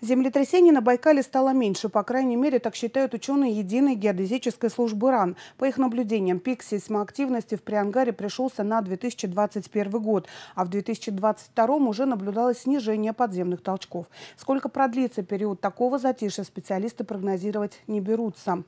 Землетрясений на Байкале стало меньше, по крайней мере, так считают ученые Единой геодезической службы РАН. По их наблюдениям, пик сейсмоактивности в Приангаре пришелся на 2021 год, а в 2022 уже наблюдалось снижение подземных толчков. Сколько продлится период такого затишья, специалисты прогнозировать не берутся.